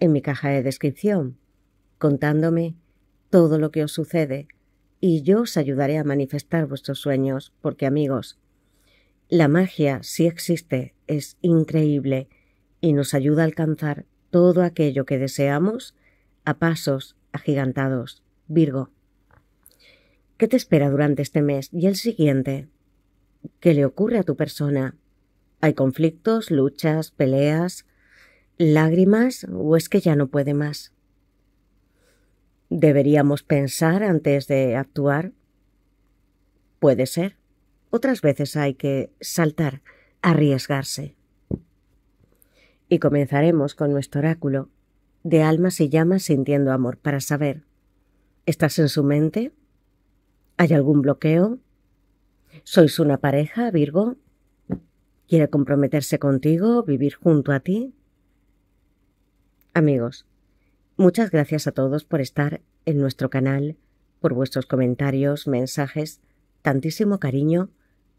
en mi caja de descripción, contándome todo lo que os sucede y yo os ayudaré a manifestar vuestros sueños, porque amigos, la magia, si existe, es increíble y nos ayuda a alcanzar todo aquello que deseamos a pasos agigantados. Virgo. ¿Qué te espera durante este mes y el siguiente? ¿Qué le ocurre a tu persona? Hay conflictos, luchas, peleas, lágrimas o es que ya no puede más. ¿Deberíamos pensar antes de actuar? Puede ser. Otras veces hay que saltar, arriesgarse. Y comenzaremos con nuestro oráculo de almas y llamas sintiendo amor para saber. ¿Estás en su mente? ¿Hay algún bloqueo? ¿Sois una pareja, Virgo? ¿Quiere comprometerse contigo, vivir junto a ti? Amigos, muchas gracias a todos por estar en nuestro canal, por vuestros comentarios, mensajes, tantísimo cariño.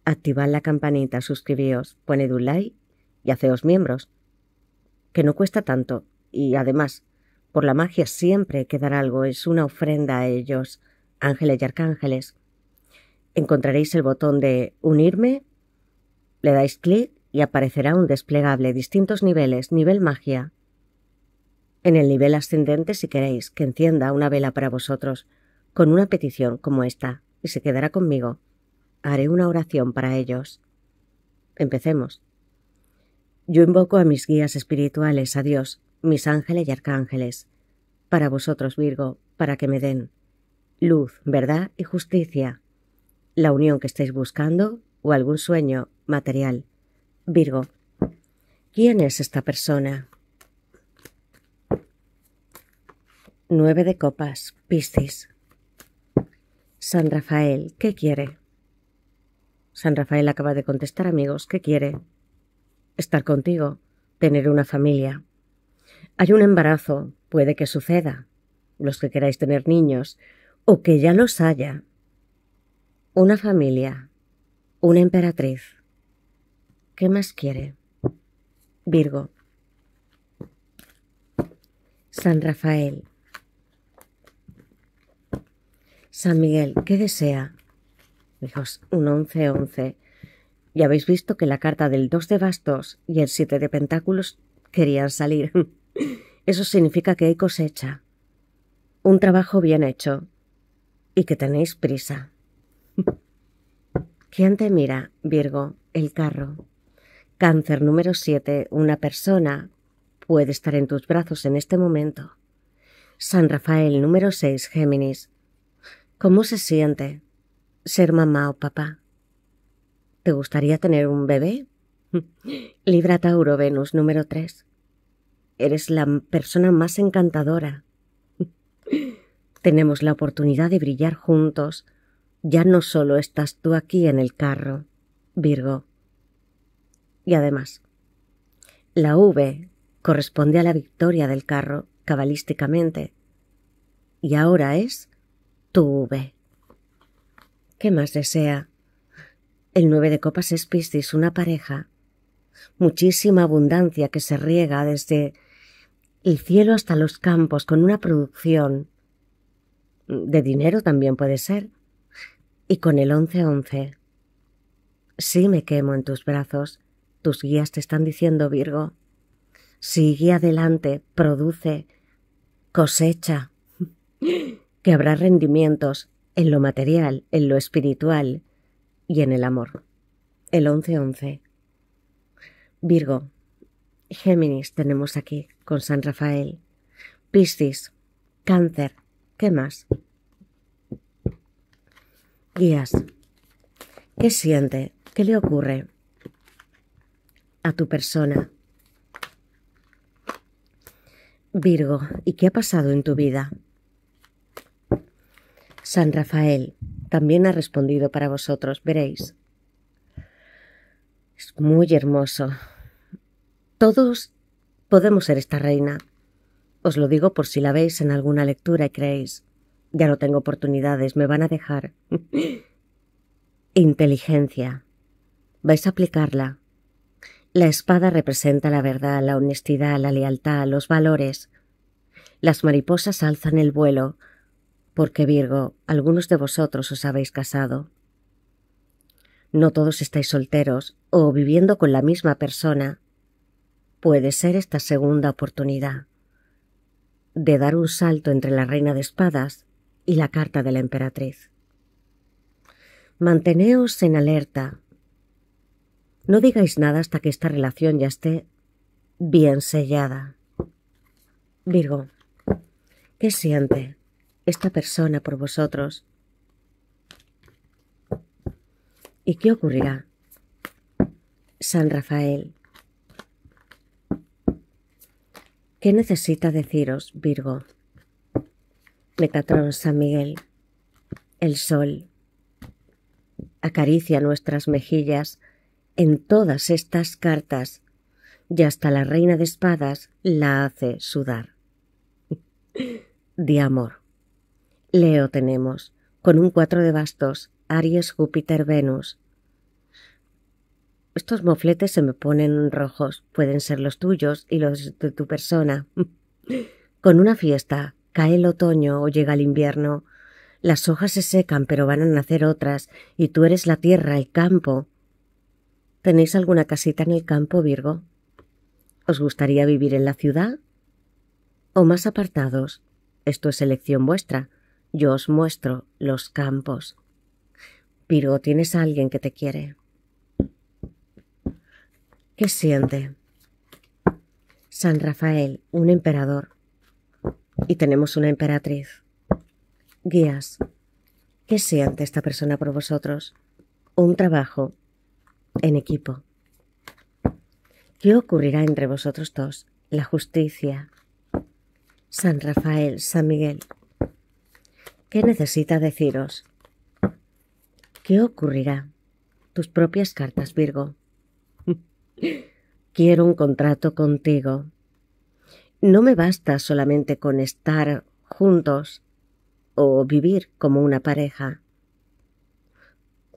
Activad la campanita, suscribíos, poned un like y haceos miembros. Que no cuesta tanto y además, por la magia siempre quedará algo es una ofrenda a ellos, ángeles y arcángeles. Encontraréis el botón de unirme, le dais clic y aparecerá un desplegable, distintos niveles, nivel magia, en el nivel ascendente si queréis que encienda una vela para vosotros, con una petición como esta, y se quedará conmigo. Haré una oración para ellos. Empecemos. Yo invoco a mis guías espirituales, a Dios, mis ángeles y arcángeles, para vosotros, Virgo, para que me den luz, verdad y justicia, la unión que estáis buscando o algún sueño material. Virgo, ¿quién es esta persona? Nueve de copas, Piscis. San Rafael, ¿qué quiere? San Rafael acaba de contestar, amigos, ¿qué quiere? Estar contigo, tener una familia. Hay un embarazo, puede que suceda, los que queráis tener niños, o que ya los haya. Una familia, una emperatriz. ¿Qué más quiere? Virgo. San Rafael, San Miguel, ¿qué desea? Hijos, un once, once. Ya habéis visto que la carta del dos de bastos y el siete de pentáculos querían salir. Eso significa que hay cosecha. Un trabajo bien hecho. Y que tenéis prisa. ¿Quién te mira, Virgo? El carro. Cáncer número siete, Una persona puede estar en tus brazos en este momento. San Rafael número seis, Géminis. ¿Cómo se siente ser mamá o papá? ¿Te gustaría tener un bebé? Libra Tauro Venus número 3. Eres la persona más encantadora. Tenemos la oportunidad de brillar juntos. Ya no solo estás tú aquí en el carro, Virgo. Y además, la V corresponde a la victoria del carro cabalísticamente. Y ahora es tuve. ¿Qué más desea? El nueve de copas es Piscis, una pareja. Muchísima abundancia que se riega desde el cielo hasta los campos con una producción. De dinero también puede ser. Y con el once once. Sí me quemo en tus brazos. Tus guías te están diciendo, Virgo. Sigue adelante, produce, cosecha que habrá rendimientos en lo material, en lo espiritual y en el amor. El 11-11. Virgo. Géminis tenemos aquí con San Rafael. Piscis. Cáncer. ¿Qué más? Guías. ¿Qué siente? ¿Qué le ocurre a tu persona? Virgo, ¿y qué ha pasado en tu vida? San Rafael también ha respondido para vosotros, veréis. Es muy hermoso. Todos podemos ser esta reina. Os lo digo por si la veis en alguna lectura y creéis. Ya no tengo oportunidades, me van a dejar. Inteligencia. Vais a aplicarla. La espada representa la verdad, la honestidad, la lealtad, los valores. Las mariposas alzan el vuelo, porque Virgo, algunos de vosotros os habéis casado. No todos estáis solteros o viviendo con la misma persona. Puede ser esta segunda oportunidad de dar un salto entre la reina de espadas y la carta de la emperatriz. Manteneos en alerta. No digáis nada hasta que esta relación ya esté bien sellada. Virgo, ¿qué siente? esta persona por vosotros. ¿Y qué ocurrirá? San Rafael. ¿Qué necesita deciros, Virgo? Metatron San Miguel. El sol acaricia nuestras mejillas en todas estas cartas y hasta la reina de espadas la hace sudar. de amor. Leo tenemos, con un cuatro de bastos, Aries, Júpiter, Venus. Estos mofletes se me ponen rojos, pueden ser los tuyos y los de tu persona. con una fiesta, cae el otoño o llega el invierno. Las hojas se secan pero van a nacer otras, y tú eres la tierra, el campo. ¿Tenéis alguna casita en el campo, Virgo? ¿Os gustaría vivir en la ciudad? ¿O más apartados? Esto es elección vuestra. Yo os muestro los campos. Pero tienes a alguien que te quiere. ¿Qué siente? San Rafael, un emperador. Y tenemos una emperatriz. Guías, ¿qué siente esta persona por vosotros? Un trabajo en equipo. ¿Qué ocurrirá entre vosotros dos? La justicia. San Rafael, San Miguel, ¿Qué necesita deciros? ¿Qué ocurrirá? Tus propias cartas, Virgo. Quiero un contrato contigo. No me basta solamente con estar juntos o vivir como una pareja.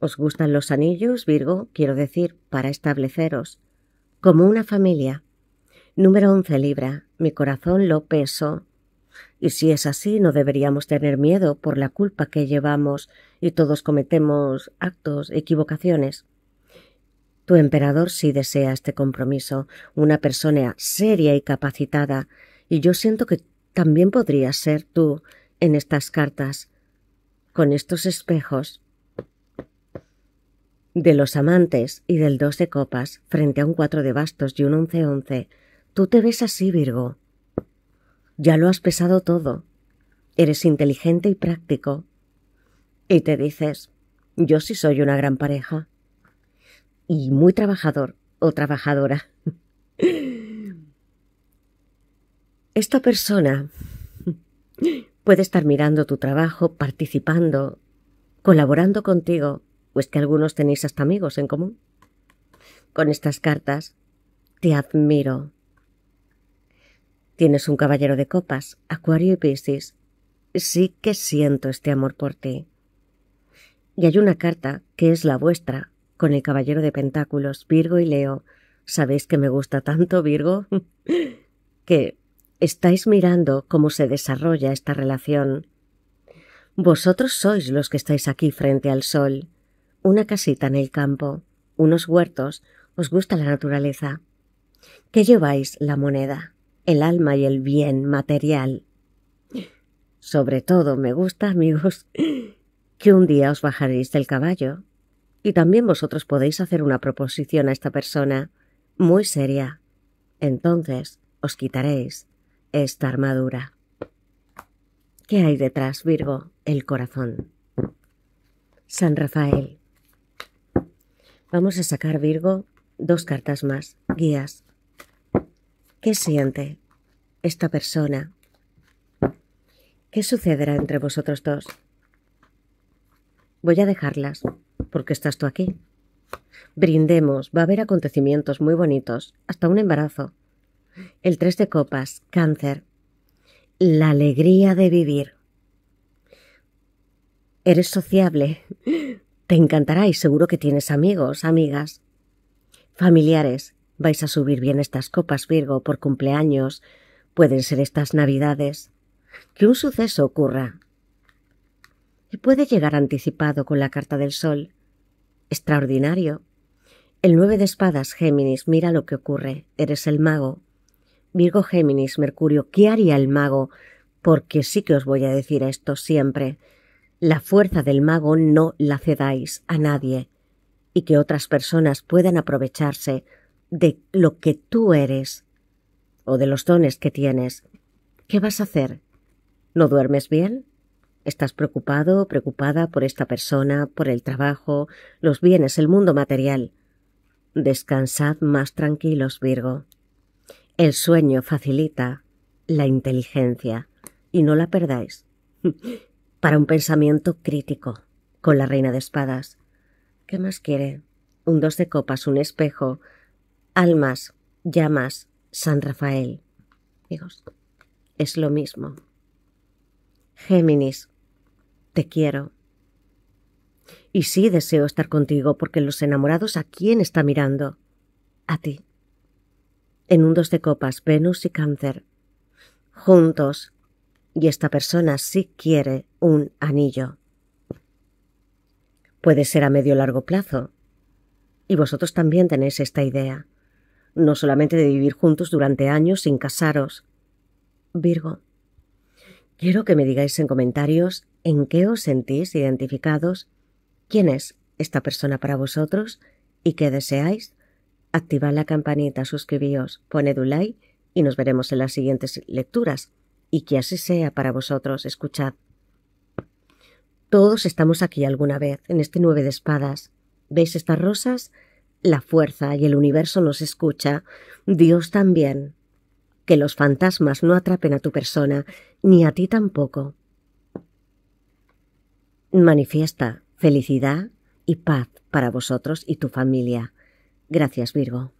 ¿Os gustan los anillos, Virgo? Quiero decir, para estableceros. Como una familia. Número 11 Libra. Mi corazón lo peso y si es así, no deberíamos tener miedo por la culpa que llevamos y todos cometemos actos, equivocaciones. Tu emperador sí desea este compromiso, una persona seria y capacitada, y yo siento que también podrías ser tú en estas cartas, con estos espejos de los amantes y del dos de copas frente a un cuatro de bastos y un once once. Tú te ves así, Virgo. Ya lo has pesado todo. Eres inteligente y práctico. Y te dices, yo sí soy una gran pareja. Y muy trabajador o trabajadora. Esta persona puede estar mirando tu trabajo, participando, colaborando contigo, pues que algunos tenéis hasta amigos en común. Con estas cartas, te admiro. Tienes un caballero de copas, Acuario y Piscis. Sí que siento este amor por ti. Y hay una carta que es la vuestra, con el caballero de pentáculos, Virgo y Leo. ¿Sabéis que me gusta tanto Virgo? que estáis mirando cómo se desarrolla esta relación. Vosotros sois los que estáis aquí frente al sol. Una casita en el campo, unos huertos, os gusta la naturaleza. ¿Qué lleváis la moneda? el alma y el bien material. Sobre todo me gusta, amigos, que un día os bajaréis del caballo y también vosotros podéis hacer una proposición a esta persona muy seria. Entonces os quitaréis esta armadura. ¿Qué hay detrás, Virgo? El corazón. San Rafael. Vamos a sacar, Virgo, dos cartas más, guías. ¿Qué siente esta persona? ¿Qué sucederá entre vosotros dos? Voy a dejarlas, porque estás tú aquí. Brindemos, va a haber acontecimientos muy bonitos, hasta un embarazo. El tres de copas, cáncer. La alegría de vivir. Eres sociable. Te encantará y seguro que tienes amigos, amigas, familiares Vais a subir bien estas copas, Virgo, por cumpleaños. Pueden ser estas Navidades. Que un suceso ocurra. Y puede llegar anticipado con la carta del sol. Extraordinario. El nueve de espadas, Géminis, mira lo que ocurre. Eres el mago. Virgo, Géminis, Mercurio, ¿qué haría el mago? Porque sí que os voy a decir esto siempre. La fuerza del mago no la cedáis a nadie y que otras personas puedan aprovecharse de lo que tú eres o de los dones que tienes. ¿Qué vas a hacer? ¿No duermes bien? ¿Estás preocupado o preocupada por esta persona, por el trabajo, los bienes, el mundo material? Descansad más tranquilos, Virgo. El sueño facilita la inteligencia y no la perdáis. Para un pensamiento crítico, con la reina de espadas. ¿Qué más quiere? Un dos de copas, un espejo, Almas, llamas, San Rafael. Amigos, es lo mismo. Géminis, te quiero. Y sí deseo estar contigo porque los enamorados a quién está mirando. A ti. En un dos de copas, Venus y Cáncer. Juntos. Y esta persona sí quiere un anillo. Puede ser a medio largo plazo. Y vosotros también tenéis esta idea no solamente de vivir juntos durante años sin casaros. Virgo. Quiero que me digáis en comentarios en qué os sentís identificados, quién es esta persona para vosotros y qué deseáis. Activad la campanita, suscribíos, poned un like y nos veremos en las siguientes lecturas. Y que así sea para vosotros, escuchad. Todos estamos aquí alguna vez, en este nueve de espadas. ¿Veis estas rosas? la fuerza y el universo nos escucha, Dios también. Que los fantasmas no atrapen a tu persona, ni a ti tampoco. Manifiesta felicidad y paz para vosotros y tu familia. Gracias, Virgo.